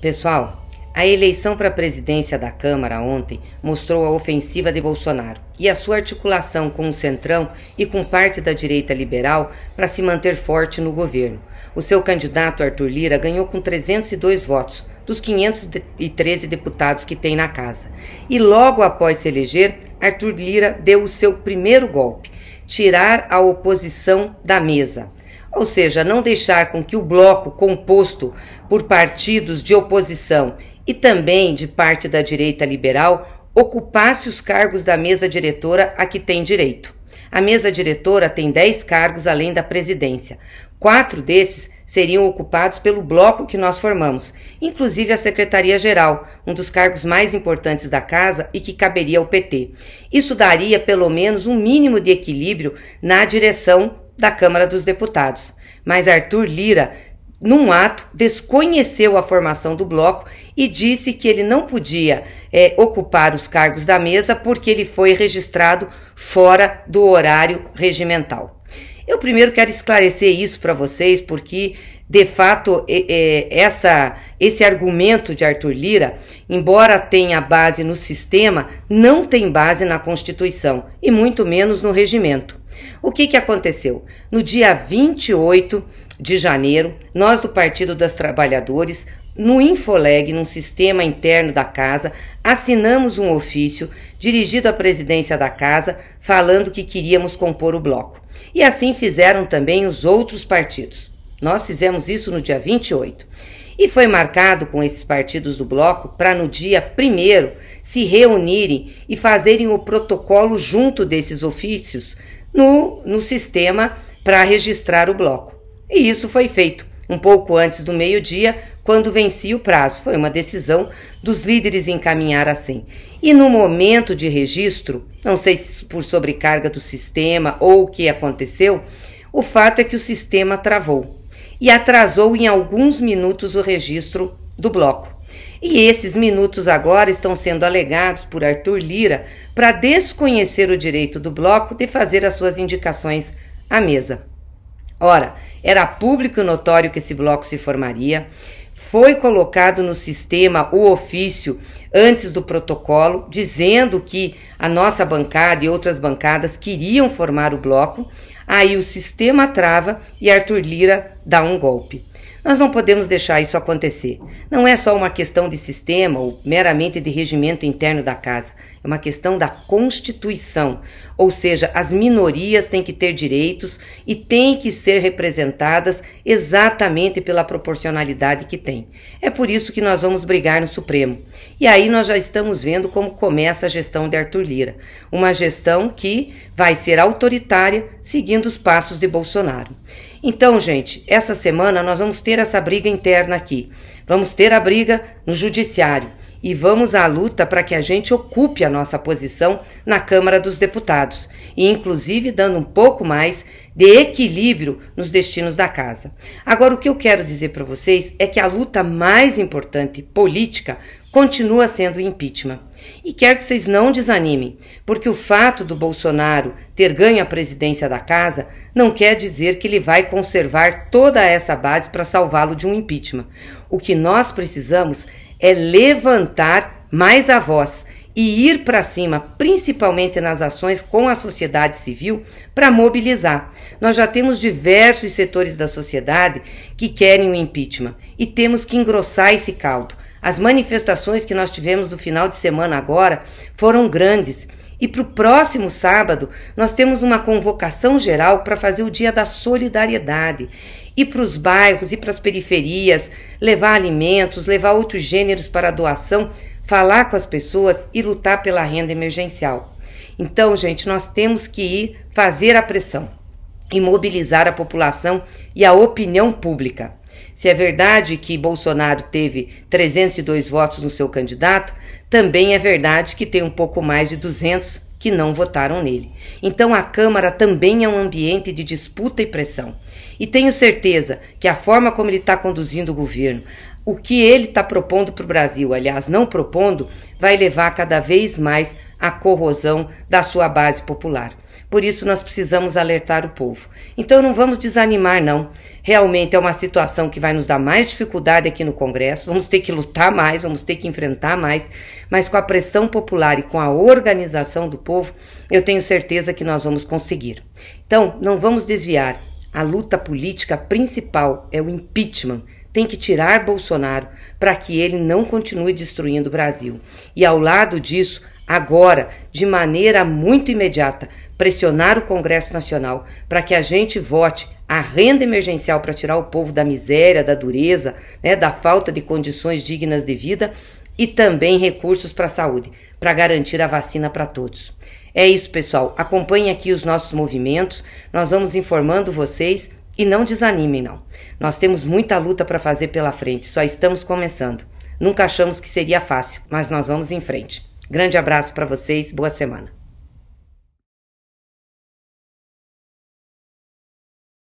Pessoal, a eleição para a presidência da Câmara ontem mostrou a ofensiva de Bolsonaro e a sua articulação com o Centrão e com parte da direita liberal para se manter forte no governo. O seu candidato Arthur Lira ganhou com 302 votos dos 513 deputados que tem na casa. E logo após se eleger, Arthur Lira deu o seu primeiro golpe: tirar a oposição da mesa ou seja, não deixar com que o bloco composto por partidos de oposição e também de parte da direita liberal ocupasse os cargos da mesa diretora a que tem direito. A mesa diretora tem 10 cargos além da presidência. Quatro desses seriam ocupados pelo bloco que nós formamos, inclusive a Secretaria-Geral, um dos cargos mais importantes da casa e que caberia ao PT. Isso daria pelo menos um mínimo de equilíbrio na direção da Câmara dos Deputados. Mas Arthur Lira, num ato, desconheceu a formação do bloco e disse que ele não podia é, ocupar os cargos da mesa porque ele foi registrado fora do horário regimental. Eu primeiro quero esclarecer isso para vocês, porque de fato é, é, essa, esse argumento de Arthur Lira, embora tenha base no sistema, não tem base na Constituição e muito menos no regimento. O que, que aconteceu? No dia 28 de janeiro, nós do Partido dos Trabalhadores, no Infoleg, num sistema interno da casa, assinamos um ofício dirigido à presidência da casa, falando que queríamos compor o bloco. E assim fizeram também os outros partidos. Nós fizemos isso no dia 28. E foi marcado com esses partidos do bloco para no dia 1 se reunirem e fazerem o protocolo junto desses ofícios no, no sistema para registrar o bloco. E isso foi feito um pouco antes do meio-dia, quando vencia o prazo. Foi uma decisão dos líderes encaminhar assim. E no momento de registro, não sei se por sobrecarga do sistema ou o que aconteceu, o fato é que o sistema travou e atrasou em alguns minutos o registro do bloco. E esses minutos agora estão sendo alegados por Arthur Lira para desconhecer o direito do bloco de fazer as suas indicações à mesa. Ora, era público e notório que esse bloco se formaria, foi colocado no sistema o ofício antes do protocolo, dizendo que a nossa bancada e outras bancadas queriam formar o bloco, aí o sistema trava e Arthur Lira dá um golpe. Nós não podemos deixar isso acontecer. Não é só uma questão de sistema ou meramente de regimento interno da casa. É uma questão da Constituição, ou seja, as minorias têm que ter direitos e têm que ser representadas exatamente pela proporcionalidade que tem. É por isso que nós vamos brigar no Supremo. E aí nós já estamos vendo como começa a gestão de Arthur Lira, uma gestão que vai ser autoritária, seguindo os passos de Bolsonaro. Então, gente, essa semana nós vamos ter essa briga interna aqui. Vamos ter a briga no judiciário e vamos à luta para que a gente ocupe a nossa posição na Câmara dos Deputados, e inclusive dando um pouco mais de equilíbrio nos destinos da casa. Agora, o que eu quero dizer para vocês é que a luta mais importante política continua sendo o impeachment. E quero que vocês não desanimem, porque o fato do Bolsonaro ter ganho a presidência da casa não quer dizer que ele vai conservar toda essa base para salvá-lo de um impeachment. O que nós precisamos é levantar mais a voz e ir para cima, principalmente nas ações com a sociedade civil, para mobilizar. Nós já temos diversos setores da sociedade que querem o impeachment e temos que engrossar esse caldo. As manifestações que nós tivemos no final de semana agora foram grandes. E para o próximo sábado, nós temos uma convocação geral para fazer o Dia da Solidariedade ir para os bairros, ir para as periferias, levar alimentos, levar outros gêneros para doação, falar com as pessoas e lutar pela renda emergencial. Então, gente, nós temos que ir fazer a pressão e mobilizar a população e a opinião pública. Se é verdade que Bolsonaro teve 302 votos no seu candidato, também é verdade que tem um pouco mais de 200 que não votaram nele. Então a Câmara também é um ambiente de disputa e pressão. E tenho certeza que a forma como ele está conduzindo o governo, o que ele está propondo para o Brasil, aliás, não propondo, vai levar cada vez mais à corrosão da sua base popular. Por isso nós precisamos alertar o povo. Então não vamos desanimar não. Realmente é uma situação que vai nos dar mais dificuldade aqui no Congresso. Vamos ter que lutar mais, vamos ter que enfrentar mais, mas com a pressão popular e com a organização do povo, eu tenho certeza que nós vamos conseguir. Então, não vamos desviar. A luta política principal é o impeachment tem que tirar Bolsonaro para que ele não continue destruindo o Brasil. E ao lado disso, agora, de maneira muito imediata, pressionar o Congresso Nacional para que a gente vote a renda emergencial para tirar o povo da miséria, da dureza, né, da falta de condições dignas de vida e também recursos para a saúde, para garantir a vacina para todos. É isso, pessoal. Acompanhem aqui os nossos movimentos. Nós vamos informando vocês e não desanimem, não. Nós temos muita luta para fazer pela frente, só estamos começando. Nunca achamos que seria fácil, mas nós vamos em frente. Grande abraço para vocês, boa semana.